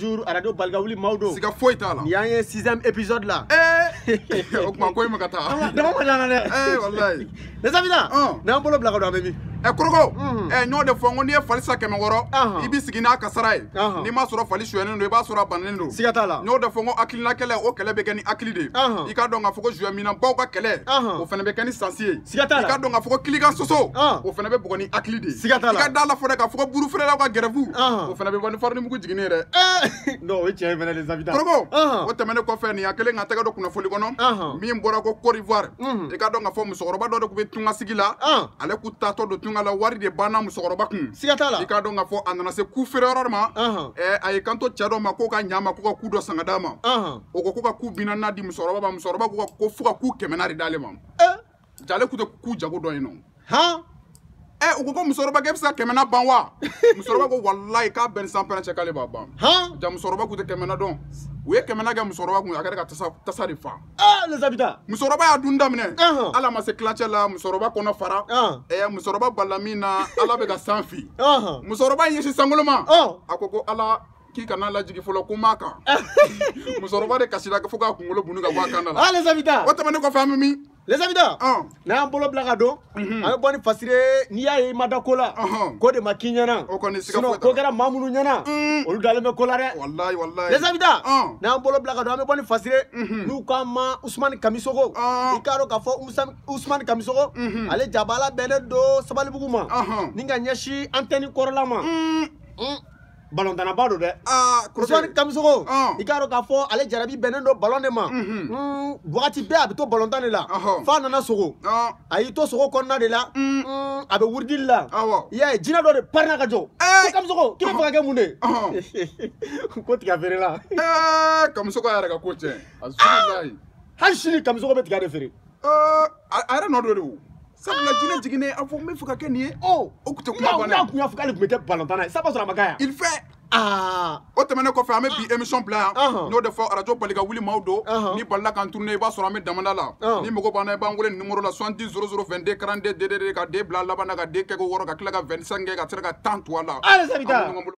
jour à radio balgauli maudo c'est qu'à fouetta là il y a un sixième épisode là eh, o kuma ko in bɛ ka taa dama ma dana dɛ walayi nesafina n'an bolo bila ka don an bɛ min ɛ koroko ɲɔ de fɔ n ko n'i ye fali sa kɛmɛ ah, wɔɔrɔ ah. i b'i sigi n'a kasara ye ah, n'i m'a sɔrɔ fali suyɛnnen don i b'a sɔrɔ a bannen don siga t'a la ɲɔ eh. eh. de fɔ n ko hakilina kɛlɛ o kɛlɛ bɛ kɛ ni hakili de ye i ka dɔn k'a fɔ ko suyɛ minɛbaw ka kɛlɛ o fana bɛ kɛ ni sansi ye siga t'a la i ka dɔn k'a fɔ ko kilikan soso o fana bɛ bugɔ ni hakili de ye siga t'a la i ka da la fɔ dɛ k'a fɔ ko burufeerelaw ka gɛrɛfu o fana bɛ bɔ ni farinimugu jiginni ye dɛ non o ye tiɲɛ ye fɛnɛ les habitants koroko o tɛmɛnen kɔfɛ nin ya kelen ka tɛgɛ don kunnafoni kunnafoni kɔnɔ min bɔra ko cote d'ivoire i ka dɔn k'a fɔ musokɔrɔba dɔ de tun bɛ tungasigi la ale kun tatɔ don tunga la wari de banna musokɔrɔba kun siga t'a la i ka dɔn k'a fɔ a nana se ku feereyɔrɔ dɔ ma ɛɛ a y'i kanto cɛ dɔ ma k'o ka ɲa ma k'o ka ku dɔ san ka d'a ma o ko k'o ka ku bi naaninan di musokɔrɔba ma musokɔrɔba ko fo ka ku kɛmɛ naani de d'ale ma jaa ale tun tɛ ku jago dɔn yen nɔ ɛ eh, u ko ko musokɔrɔba k'e bɛ se ka kɛmɛ na ban wa musokɔrɔba ko walayi k'a bɛn ni san pɛrɛn cɛ k'ale b'a ban ja musokɔrɔba kun tɛ kɛmɛ na dɔn u ye kɛmɛ na kɛ musokɔrɔba kun a kɛra ka tasa tasa de fa ah, musokɔrɔba y'a dun daminɛ uh-huh. ala ma se kilancɛ la musokɔrɔba kɔnɔ fara ɛ uh-huh. eh, musokɔrɔba balila min na ala bɛ ka san fi uh-huh. musokɔrɔba in ɲɛsin sankolo ma oh. a ko ko ala k'i kana lajigi fɔlɔ ko n b'a kan musokɔrɔba de kasira fo k'a kunkolo bunni ka bɔ a kan da la o tɛmɛnen kɔfɛ an bɛ min les abida ah. n'an bolo bila ka don mhm. an bɛ bɔ ni fasire n'i y'a ye i ma da ko la ko de ma k'i ɲɛna sinɔn ko kɛra maa minnu mm. ɲɛna olu dalen bɛ ko la dɛ les abida n'an bolo bila ka don an bɛ bɔ ni fasire n'u k'an ma usumani kamisogo i mhm. k'a dɔn k'a fɔ usumani kamisogo ale jabala bɛnnen don sabalibugu ma ni ka ɲɛsin antɛni kɔrɔla ma balontanaba do dɛ usumani ah, ah, kamisogo ah. i k'a dɔ k'a fɔ ale jarabi bɛnnen do balon de ma mhm. mm, wagati bɛɛ a be to balontan de la f'a nana sogo a y'i to sogo kɔnɔna de la a be wuridili la i y'a ye jinɛ dɔ de parina ka jɔ ko kamisogo k'i be fɛ ka kɛ mun de ko tiga feere la kamisogo yɛrɛ ka ko tiɲɛ hali sini kamisogo be tiga de feere eh, a yɛrɛ nɔ do de o sabula jinɛ jiginnen a fɔ n bɛ fɛ ka kɛ k'ale Ah. a ma il fait ah tɛmɛnen kɔfɛ an bɛ bi ah. émission bila yan uh-huh. n'o de uh-huh. la joie uh-huh. bali ka wuli maaw n'i balila k'an tourner i b'a sɔrɔ an bɛ damada ni me b'an na i numéro la 70 00 22 42 DDD ka ko wɔɔrɔ ka tila ka 25 ka